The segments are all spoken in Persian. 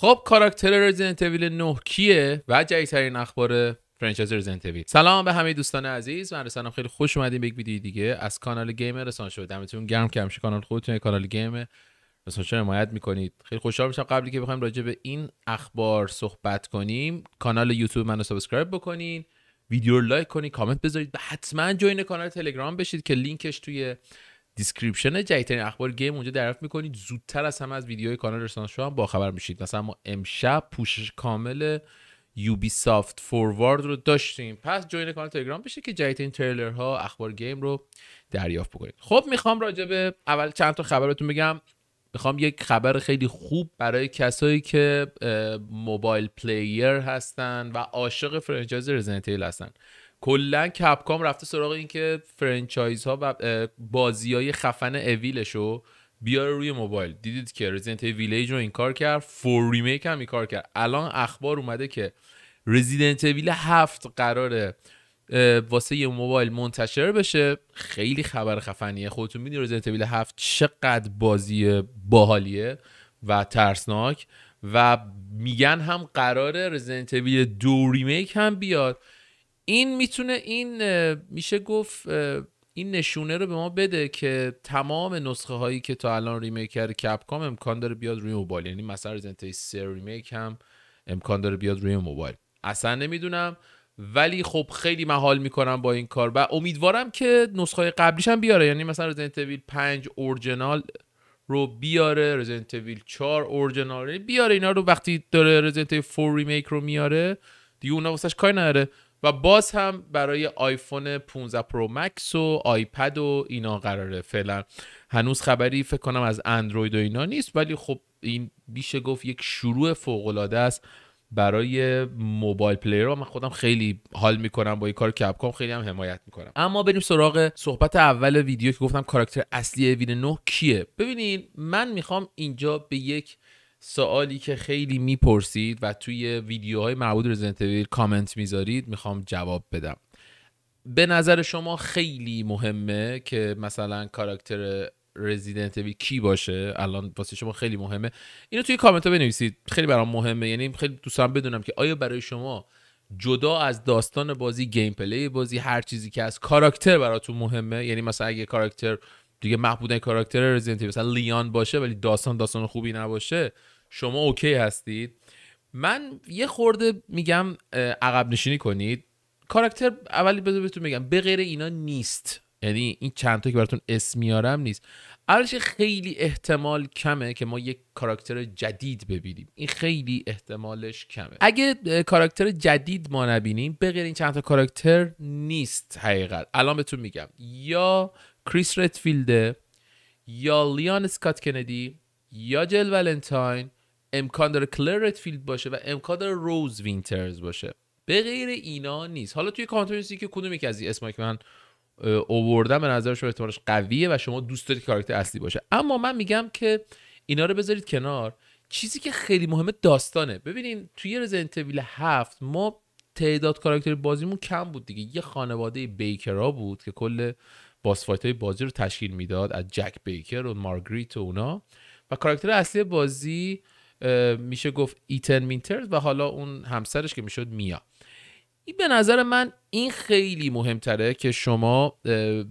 خب کاراکتر رزیدنت اویل 9 کیه و جدیدترین اخبار فرانچایز رزیدنت اویل سلام به همه دوستان عزیز من رسانم خیلی خوش اومدین به یک ویدیو دیگه از کانال گیمر رسان شده دمتون گرم که کانال خودتون کانال گیم رسان شده حمایت میکنید خیلی خوشحال میشم قبلی که بخوایم راجع به این اخبار صحبت کنیم کانال یوتیوب منو سابسکرایب بکنین ویدیو رو لایک کنید کامنت بذارید و حتما جوین کانال تلگرام بشید که لینکش توی دیسکریپشن جدیدترین اخبار گیم اونجا دریافت میکنید زودتر از همه از ویدیوهای کانال رسانه شما با باخبر میشید مثلا ما امشب پوشش کامل یوبی سافت فوروارد رو داشتیم پس جوین کانال تلگرام بشه که جدیدترین تریلرها اخبار گیم رو دریافت بکنید خب میخوام راجع به اول چند تا خبر بگم میخوام یک خبر خیلی خوب برای کسایی که موبایل پلیر هستن و عاشق فرنچایز رزنتیل هستن کلا کپکام رفته سراغ اینکه فرنچایز ها و بازی های خفن اویلش رو بیاره روی موبایل دیدید که رزیدنت ویلیج رو این کار کرد فور ریمیک هم این کار کرد الان اخبار اومده که رزیدنت ویل هفت قراره واسه یه موبایل منتشر بشه خیلی خبر خفنیه خودتون میدید رزیدنت ویل هفت چقدر بازی باحالیه و ترسناک و میگن هم قراره رزیدنت ویل دو ریمیک هم بیاد این میتونه این میشه گفت این نشونه رو به ما بده که تمام نسخه هایی که تا الان ریمیک کرده کپکام امکان داره بیاد روی موبایل یعنی مثلا رزنت سر ریمیک هم امکان داره بیاد روی موبایل اصلا نمیدونم ولی خب خیلی محال میکنم با این کار و امیدوارم که نسخه قبلیش هم بیاره یعنی مثلا رزنت ویل 5 اورجینال رو بیاره رزنت ویل 4 اورجینال بیاره اینا رو وقتی داره رزنت 4 ریمیک رو میاره دیگه اونا واسش کاری نداره و باز هم برای آیفون 15 پرو مکس و آیپد و اینا قراره فعلا هنوز خبری فکر کنم از اندروید و اینا نیست ولی خب این بیشه گفت یک شروع فوق العاده است برای موبایل پلیر من خودم خیلی حال میکنم با این کار کپکام خیلی هم حمایت میکنم اما بریم سراغ صحبت اول ویدیو که گفتم کاراکتر اصلی ویدیو نو کیه ببینین من میخوام اینجا به یک سوالی که خیلی میپرسید و توی ویدیوهای مربوط رزیدنت کامنت میذارید میخوام جواب بدم به نظر شما خیلی مهمه که مثلا کاراکتر رزیدنت کی باشه الان واسه شما خیلی مهمه اینو توی کامنت ها بنویسید خیلی برام مهمه یعنی خیلی دوست دارم بدونم که آیا برای شما جدا از داستان بازی گیم پلی بازی هر چیزی که از کاراکتر براتون مهمه یعنی مثلا اگه کاراکتر دیگه محبودن کاراکتر رزیدنت مثلا لیان باشه ولی داستان داستان خوبی نباشه شما اوکی هستید من یه خورده میگم عقب نشینی کنید کاراکتر اولی بذار بهتون میگم به غیر اینا نیست یعنی این چند تا که براتون اسم میارم نیست اولش خیلی احتمال کمه که ما یک کاراکتر جدید ببینیم این خیلی احتمالش کمه اگه کاراکتر جدید ما نبینیم به غیر این چند تا کاراکتر نیست حقیقت الان بهتون میگم یا کریس رتفیلد یا لیان اسکات کندی یا جل ولنتاین امکان داره کلر رتفیلد باشه و امکان داره روز وینترز باشه به غیر اینا نیست حالا توی کانترسی که کدوم یکی از این اسمایی که من اووردم به نظر شما احتمالش قویه و شما دوست دارید کاراکتر اصلی باشه اما من میگم که اینا رو بذارید کنار چیزی که خیلی مهمه داستانه ببینین توی رزنتویل هفت ما تعداد کاراکتر بازیمون کم بود دیگه یه خانواده بیکرا بود که کل باس فایت های بازی رو تشکیل میداد از جک بیکر و مارگریت و اونا و کاراکتر اصلی بازی میشه گفت ایتن مینترز و حالا اون همسرش که میشد میا این به نظر من این خیلی مهمتره که شما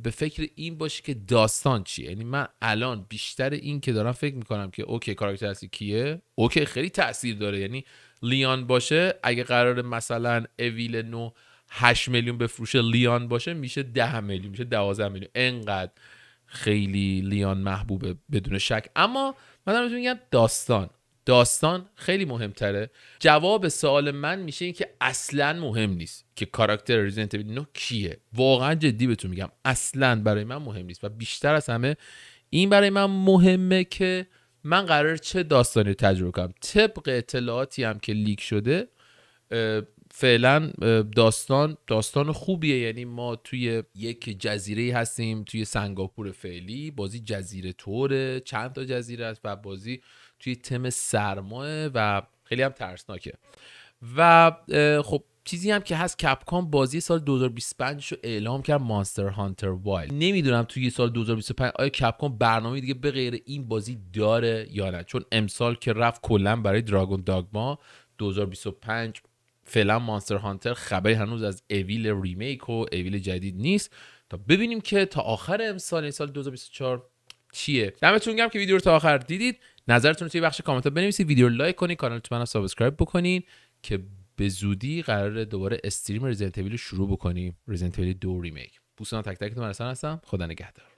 به فکر این باشی که داستان چیه یعنی من الان بیشتر این که دارم فکر میکنم که اوکی کاراکتر اصلی کیه اوکی خیلی تاثیر داره یعنی لیان باشه اگه قرار مثلا اویل نو 8 میلیون بفروشه لیان باشه میشه 10 میلیون میشه 12 میلیون انقدر خیلی لیان محبوبه بدون شک اما من دارم میگم داستان داستان خیلی مهمتره جواب سوال من میشه این که اصلا مهم نیست که کاراکتر ریزنت نو کیه واقعا جدی بهتون میگم اصلا برای من مهم نیست و بیشتر از همه این برای من مهمه که من قرار چه داستانی تجربه کنم طبق اطلاعاتی هم که لیک شده فعلا داستان داستان خوبیه یعنی ما توی یک جزیره هستیم توی سنگاپور فعلی بازی جزیره طوره چند تا جزیره است و بازی توی تم سرماه و خیلی هم ترسناکه و خب چیزی هم که هست کپکام بازی سال 2025 رو اعلام کرد مانستر هانتر وایلد نمیدونم توی سال 2025 آیا کپکام برنامه دیگه به غیر این بازی داره یا نه چون امسال که رفت کلا برای دراگون داگما 2025 فعلا مانستر هانتر خبری هنوز از اویل ریمیک و اویل جدید نیست تا ببینیم که تا آخر امسال این سال 2024 چیه دمتون گرم که ویدیو رو تا آخر دیدید نظرتون رو توی بخش کامنت ها بنویسید ویدیو رو لایک کنید کانال تو منم سابسکرایب بکنین که به زودی قرار دوباره استریم رزیدنت رو شروع بکنیم رزیدنت دو ریمیک بوسنا تک تک من هستم خدا نگهدار